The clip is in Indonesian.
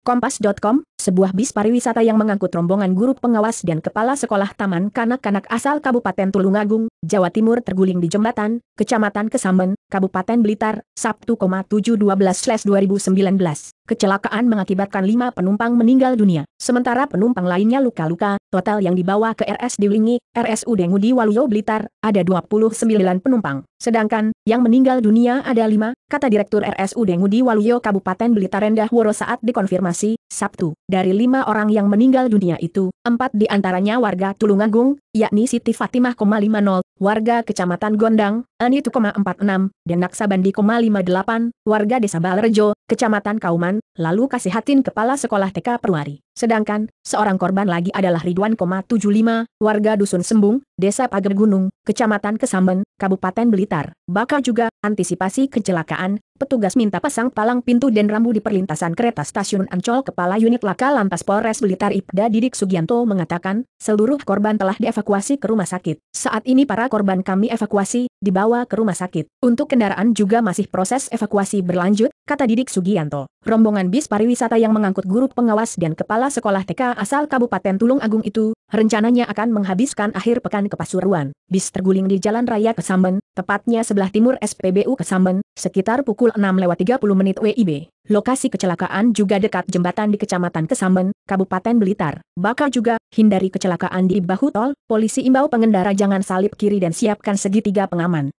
Kompas.com, sebuah bis pariwisata yang mengangkut rombongan guru pengawas dan kepala sekolah taman kanak-kanak asal Kabupaten Tulungagung, Jawa Timur terguling di jembatan, Kecamatan Kesamben, Kabupaten Blitar, Sabtu, 7.12/2019. Kecelakaan mengakibatkan lima penumpang meninggal dunia, sementara penumpang lainnya luka-luka. Total yang dibawa ke RS Wingi, RSUD Ngudi Waluyo Blitar, ada 29 penumpang. Sedangkan, yang meninggal dunia ada lima, kata Direktur RSUD Ngudi Waluyo Kabupaten Blitar Endah Woro saat dikonfirmasi, Sabtu. Dari lima orang yang meninggal dunia itu, 4 diantaranya warga Tulungagung, yakni Siti Fatimah 50, warga Kecamatan Gondang, Anitu,46, dan Naksabandi 58, warga Desa Balerjo Kecamatan Kauman, lalu Kasihatin Kepala Sekolah TK Perwari. Sedangkan, seorang korban lagi adalah Ridwan 75 warga Dusun Sembung, Desa Pager Gunung, Kecamatan Kesamben, Kabupaten Blitar. Bakal juga, antisipasi kecelakaan, petugas minta pasang palang pintu dan rambu di perlintasan kereta stasiun Ancol. Kepala Unit Laka Lantas Polres Blitar Ibda Didik Sugianto mengatakan, seluruh korban telah dievakuasi ke rumah sakit. Saat ini para korban kami evakuasi, dibawa ke rumah sakit. Untuk kendaraan juga masih proses evakuasi berlanjut, kata Didik Sugianto. Rombongan bis pariwisata yang mengangkut guru pengawas dan kepala sekolah TK asal Kabupaten Tulung Agung itu, Rencananya akan menghabiskan akhir pekan ke Pasuruan. Bis terguling di Jalan Raya Kesamben, tepatnya sebelah timur SPBU Kesamben, sekitar pukul lewat puluh menit WIB. Lokasi kecelakaan juga dekat jembatan di Kecamatan Kesamben, Kabupaten Blitar. Bakal juga, hindari kecelakaan di bahu tol, polisi imbau pengendara jangan salib kiri dan siapkan segitiga pengaman.